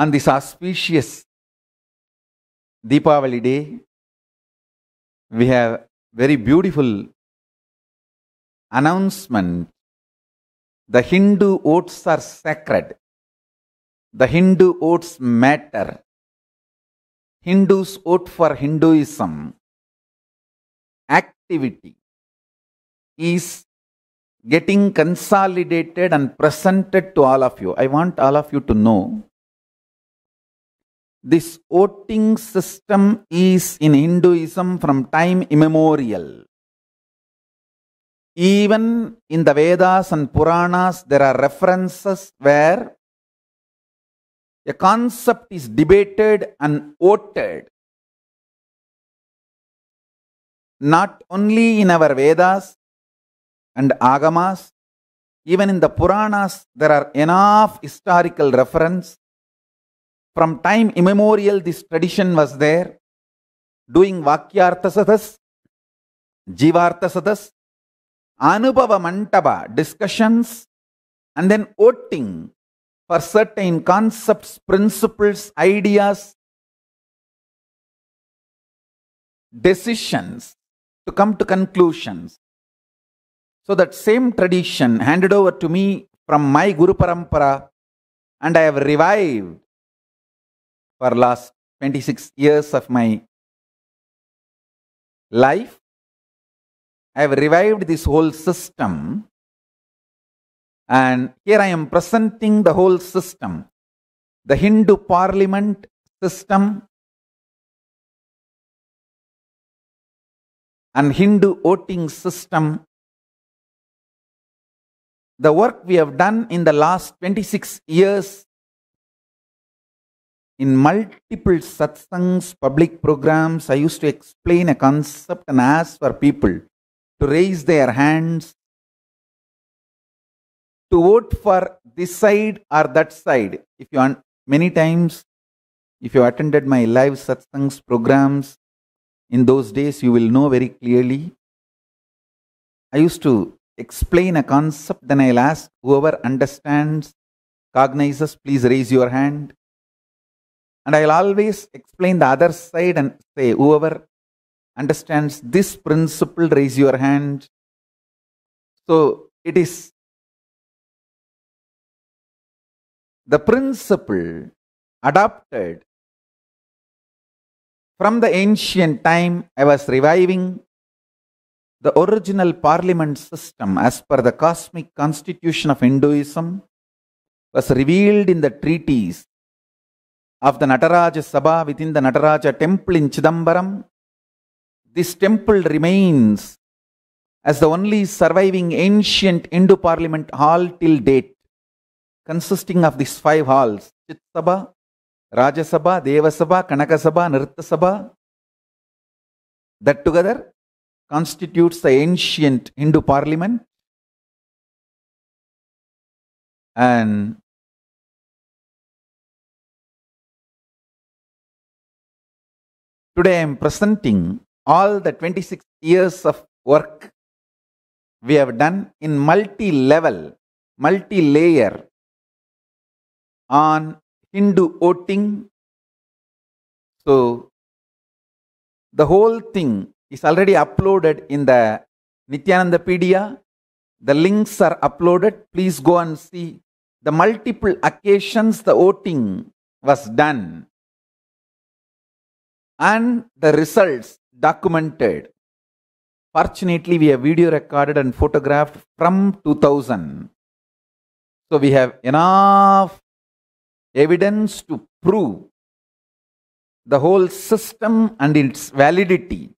on this auspicious Deepavali day, we have very beautiful announcement. The Hindu oaths are sacred. The Hindu oaths matter. Hindus vote for Hinduism. Activity is getting consolidated and presented to all of you. I want all of you to know this voting system is in Hinduism from time immemorial. Even in the Vedas and Puranas, there are references where a concept is debated and voted. Not only in our Vedas and Agamas, even in the Puranas, there are enough historical reference from time immemorial, this tradition was there, doing Vakyarthasadas, Jivarthasadas, Anubhava Mantaba discussions, and then voting for certain concepts, principles, ideas, decisions to come to conclusions. So that same tradition handed over to me from my Guru Parampara and I have revived for last 26 years of my life. I have revived this whole system and here I am presenting the whole system. The Hindu parliament system and Hindu voting system. The work we have done in the last 26 years in multiple satsangs, public programs, I used to explain a concept and ask for people to raise their hands to vote for this side or that side. If you want, many times, if you attended my live satsangs programs in those days, you will know very clearly. I used to explain a concept, then I'll ask whoever understands, cognizes, please raise your hand. And I will always explain the other side and say, whoever understands this principle, raise your hand. So it is the principle adopted from the ancient time. I was reviving the original parliament system as per the cosmic constitution of Hinduism was revealed in the treaties of the Nataraja Sabha within the Nataraja temple in Chidambaram. This temple remains as the only surviving ancient Hindu parliament hall till date, consisting of these five halls Chit Sabha, Raja Sabha, Deva Sabha, Kanaka Sabha, Nirtha Sabha. That together constitutes the ancient Hindu parliament. And Today I am presenting all the 26 years of work we have done in multi-level, multi-layer on Hindu voting. So the whole thing is already uploaded in the Nityanandapedia. Pedia. The links are uploaded. Please go and see the multiple occasions the voting was done and the results documented. Fortunately, we have video recorded and photographed from 2000. So we have enough evidence to prove the whole system and its validity